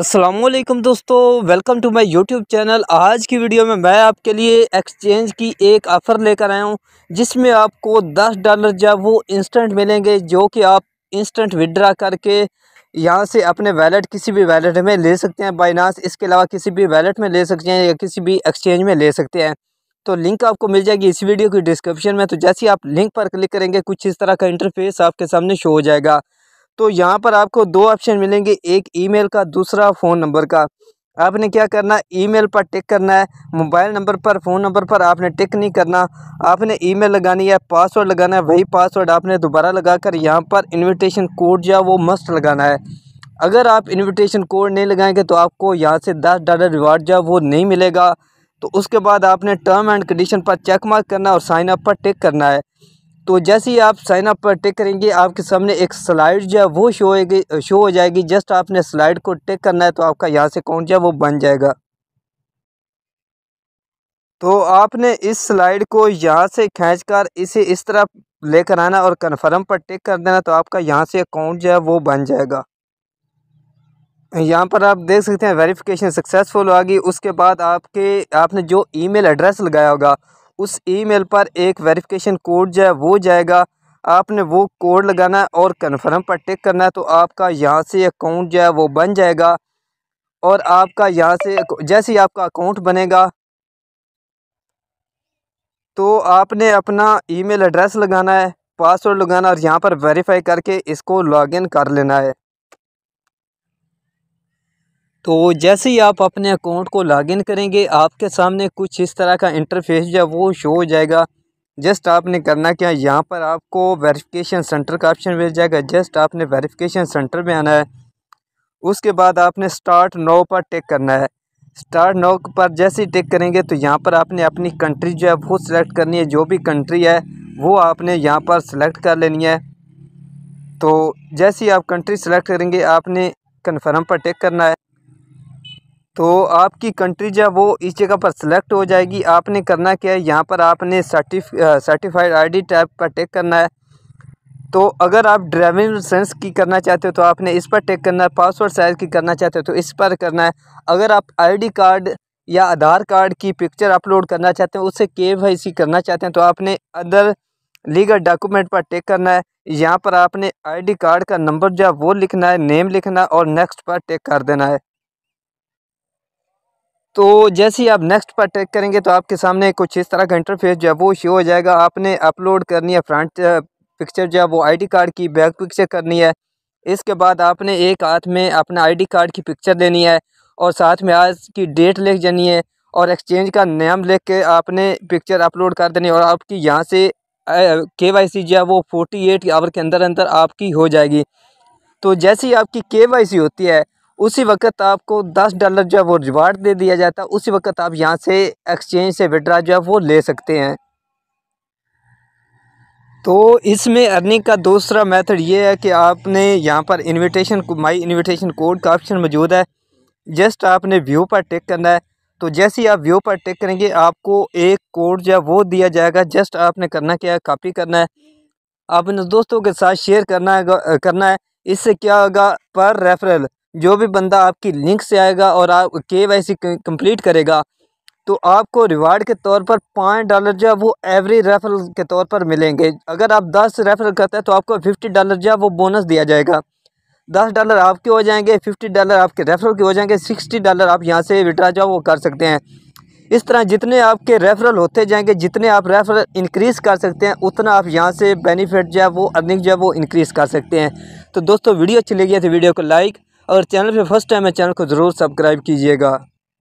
असलकम दोस्तों welcome to my YouTube channel आज की वीडियो में मैं आपके लिए एक्सचेंज की एक ऑफ़र लेकर आया हूं जिसमें आपको 10 डॉलर जब वो इंस्टेंट मिलेंगे जो कि आप इंस्टेंट विड्रा करके यहां से अपने वैलेट किसी भी वैलेट में ले सकते हैं बाइनास इसके अलावा किसी भी वैलेट में ले सकते हैं या किसी भी एक्सचेंज में ले सकते हैं तो लिंक आपको मिल जाएगी इस वीडियो की डिस्क्रिप्शन में तो जैसे आप लिंक पर क्लिक करेंगे कुछ इस तरह का इंटरफेस आपके सामने शो हो जाएगा तो यहाँ पर आपको दो ऑप्शन मिलेंगे एक ईमेल का दूसरा फ़ोन नंबर का आपने क्या करना है ईमेल पर टिक करना है मोबाइल नंबर पर फ़ोन नंबर पर आपने टिक नहीं करना आपने ईमेल लगानी है पासवर्ड लगाना है वही पासवर्ड आपने दोबारा लगाकर यहाँ पर इनविटेशन कोड जो वो मस्ट लगाना है अगर आप इनविटेशन कोड नहीं लगाएंगे तो आपको यहाँ से दस डॉलर रिवार्ड जो वो नहीं मिलेगा तो उसके बाद आपने टर्म एंड कंडीशन पर चेक मार्क करना और साइन अप पर टिक करना है तो जैसे ही आप साइन अप पर टिक करेंगे आपके सामने एक स्लाइड जो है वो शो होगी शो हो जाएगी जस्ट आपने स्लाइड को टिक करना है तो आपका यहाँ से अकाउंट जो है वो बन जाएगा तो आपने इस स्लाइड को यहाँ से खींचकर इसे इस तरह लेकर आना और कन्फर्म पर टिक कर देना तो आपका यहाँ से अकाउंट जो है वो बन जाएगा यहाँ पर आप देख सकते हैं वेरिफिकेशन सक्सेसफुल होगी उसके बाद आपके आपने जो ईमेल एड्रेस लगाया होगा उस ईमेल पर एक वेरिफिकेशन कोड जो है वो जाएगा आपने वो कोड लगाना है और कन्फर्म पर टिक करना है तो आपका यहाँ से अकाउंट जो है वो बन जाएगा और आपका यहाँ से जैसे ही आपका अकाउंट बनेगा तो आपने अपना ईमेल एड्रेस लगाना है पासवर्ड लगाना और यहाँ पर वेरीफाई करके इसको लॉगिन कर लेना है तो जैसे ही आप अपने अकाउंट को लॉगिन करेंगे आपके सामने कुछ इस तरह का इंटरफेस जो वो शो हो जाएगा जस्ट आपने करना क्या यहाँ पर आपको वेरिफिकेशन सेंटर का ऑप्शन मिल जाएगा जस्ट आपने वेरिफिकेशन सेंटर में आना है उसके बाद आपने स्टार्ट नो पर टिक करना है स्टार्ट नो पर जैसे ही टिक करेंगे तो यहाँ पर आपने अपनी कंट्री जो है वो सिलेक्ट करनी है जो भी कंट्री है वो आपने यहाँ पर सिलेक्ट कर लेनी है तो जैसे ही आप कंट्री सेलेक्ट करेंगे आपने कन्फर्म पर टिक करना है तो आपकी कंट्री जो वो इस जगह पर सिलेक्ट हो जाएगी आपने करना क्या है यहाँ पर आपने सर्टिफाइड आईडी टैब पर टेक करना है तो अगर आप ड्राइविंग लाइसेंस की करना चाहते हो तो आपने इस पर टेक करना है पासपोर्ट साइज़ की करना चाहते हो तो इस पर करना है अगर आप आईडी कार्ड या आधार कार्ड की पिक्चर अपलोड करना चाहते हैं उससे के वाई सी करना चाहते हैं तो आपने अदर लीगल डॉक्यूमेंट पर टेक करना है यहाँ पर आपने आईडी कार्ड का नंबर जो है वो लिखना है नेम लिखना और नेक्स्ट पर टेक कर देना है तो जैसे ही आप नेक्स्ट पर टैक करेंगे तो आपके सामने कुछ इस तरह का इंटरफेस जो है वो शो हो जाएगा आपने अपलोड करनी है फ्रंट पिक्चर जो है वो आईडी कार्ड की बैक पिक्चर करनी है इसके बाद आपने एक हाथ में अपना आईडी कार्ड की पिक्चर लेनी है और साथ में आज की डेट लिख जानी है और एक्सचेंज का नाम लिख के आपने पिक्चर अपलोड कर देनी है और आपकी यहाँ से के वाई सी जो है वो फोर्टी एट आवर के अंदर अंदर आपकी हो जाएगी तो जैसे ही आपकी के वाई सी होती है उसी वक्त आपको दस डॉलर जो है वो रिवार्ड दे दिया जाता है उसी वक्त आप यहाँ से एक्सचेंज से विड्रा जो है वो ले सकते हैं तो इसमें अर्निंग का दूसरा मेथड ये है कि आपने यहाँ पर इनविटेशन माई इनविटेशन कोड का ऑप्शन मौजूद है जस्ट आपने व्यू पर टिक करना है तो जैसे ही आप व्यू पर टिक करेंगे आपको एक कोड जो है वो दिया जाएगा जस्ट आपने करना क्या है कॉपी करना है आपने दोस्तों के साथ शेयर करना है करना है इससे क्या होगा पर रेफरल जो भी बंदा आपकी लिंक से आएगा और आप के वाई सी कम्प्लीट करेगा तो आपको रिवार्ड के तौर पर पाँच डॉलर जो है वो एवरी रेफरल के तौर पर मिलेंगे अगर आप दस रेफरल करते हैं तो आपको फिफ्टी डॉलर जो है वो बोनस दिया जाएगा दस डॉलर आपके हो जाएंगे फिफ्टी डॉलर आपके रेफरल के हो जाएंगे सिक्सटी डॉलर आप यहाँ से विड्रा जो वो कर सकते हैं इस तरह जितने आपके रेफरल होते जाएंगे जितने आप रेफरल इंक्रीज़ कर सकते हैं उतना आप यहाँ से बेनिफिट जो है वो अर्निंग जो है वो इंक्रीज़ कर सकते हैं तो दोस्तों वीडियो अच्छी लगी है तो वीडियो को लाइक और चैनल पे फर्स्ट टाइम है चैनल को ज़रूर सब्सक्राइब कीजिएगा